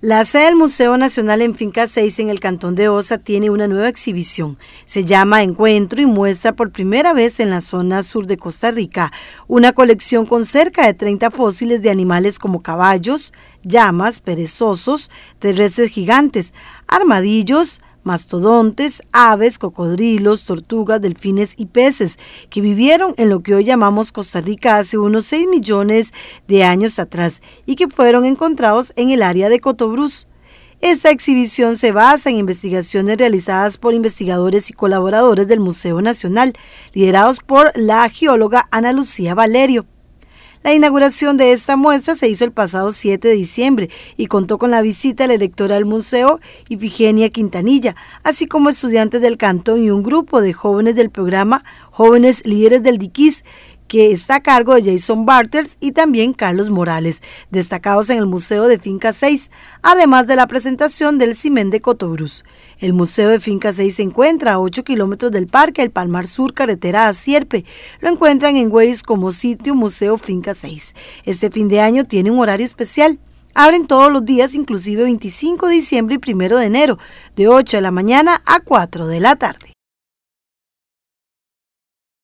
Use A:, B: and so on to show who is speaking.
A: La sede del Museo Nacional en Finca 6 en el Cantón de Osa tiene una nueva exhibición. Se llama Encuentro y muestra por primera vez en la zona sur de Costa Rica una colección con cerca de 30 fósiles de animales como caballos, llamas, perezosos, terrestres gigantes, armadillos, mastodontes, aves, cocodrilos, tortugas, delfines y peces, que vivieron en lo que hoy llamamos Costa Rica hace unos 6 millones de años atrás y que fueron encontrados en el área de Cotobruz. Esta exhibición se basa en investigaciones realizadas por investigadores y colaboradores del Museo Nacional, liderados por la geóloga Ana Lucía Valerio. La inauguración de esta muestra se hizo el pasado 7 de diciembre y contó con la visita de la directora del museo, Ifigenia Quintanilla, así como estudiantes del cantón y un grupo de jóvenes del programa Jóvenes Líderes del Diquís, que está a cargo de Jason Barters y también Carlos Morales, destacados en el Museo de Finca 6, además de la presentación del Cimen de Cotobruz. El Museo de Finca 6 se encuentra a 8 kilómetros del Parque El Palmar Sur, carretera a Sierpe. Lo encuentran en Waze como sitio Museo Finca 6. Este fin de año tiene un horario especial. Abren todos los días, inclusive 25 de diciembre y 1 de enero, de 8 de la mañana a 4 de la tarde.